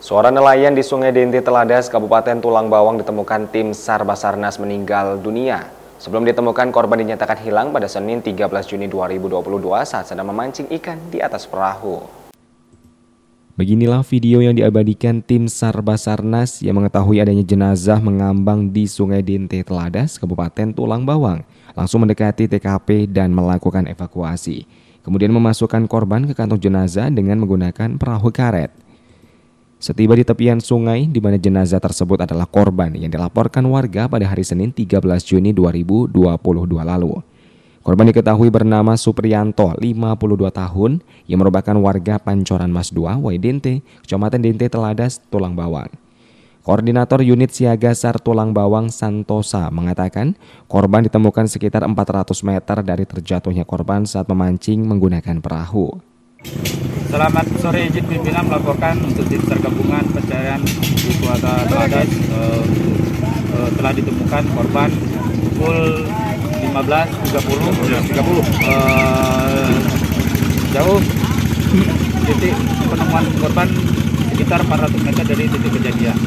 Seorang nelayan di Sungai Denti Teladas, Kabupaten Tulang Bawang ditemukan tim SAR Basarnas meninggal dunia. Sebelum ditemukan, korban dinyatakan hilang pada Senin 13 Juni 2022 saat sedang memancing ikan di atas perahu. Beginilah video yang diabadikan tim SAR Basarnas yang mengetahui adanya jenazah mengambang di Sungai Dente Teladas, Kabupaten Tulang Bawang, langsung mendekati TKP dan melakukan evakuasi. Kemudian memasukkan korban ke kantong jenazah dengan menggunakan perahu karet. Setiba di tepian sungai di mana jenazah tersebut adalah korban yang dilaporkan warga pada hari Senin 13 Juni 2022 lalu. Korban diketahui bernama Suprianto, 52 tahun, yang merupakan warga Pancoran Mas 2, Waidente, Kecamatan Dente Teladas, Tulang Bawang. Koordinator Unit Siaga Sar Tulang Bawang Santosa mengatakan korban ditemukan sekitar 400 meter dari terjatuhnya korban saat memancing menggunakan perahu. Selamat sore, izin pimpinan melaporkan untuk tim tergabungan pencarian di Kota teladan uh, uh, telah ditemukan korban pukul 15.30 Uh, eh, jauh titik penemuan korban sekitar 400 meter dari titik kejadian.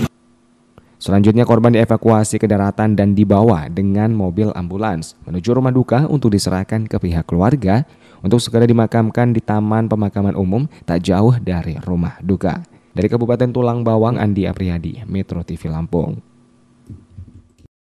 Selanjutnya korban dievakuasi ke daratan dan dibawa dengan mobil ambulans menuju rumah duka untuk diserahkan ke pihak keluarga untuk segera dimakamkan di Taman Pemakaman Umum tak jauh dari rumah duka. Dari Kabupaten Tulang Bawang, Andi Apriyadi, Metro TV Lampung.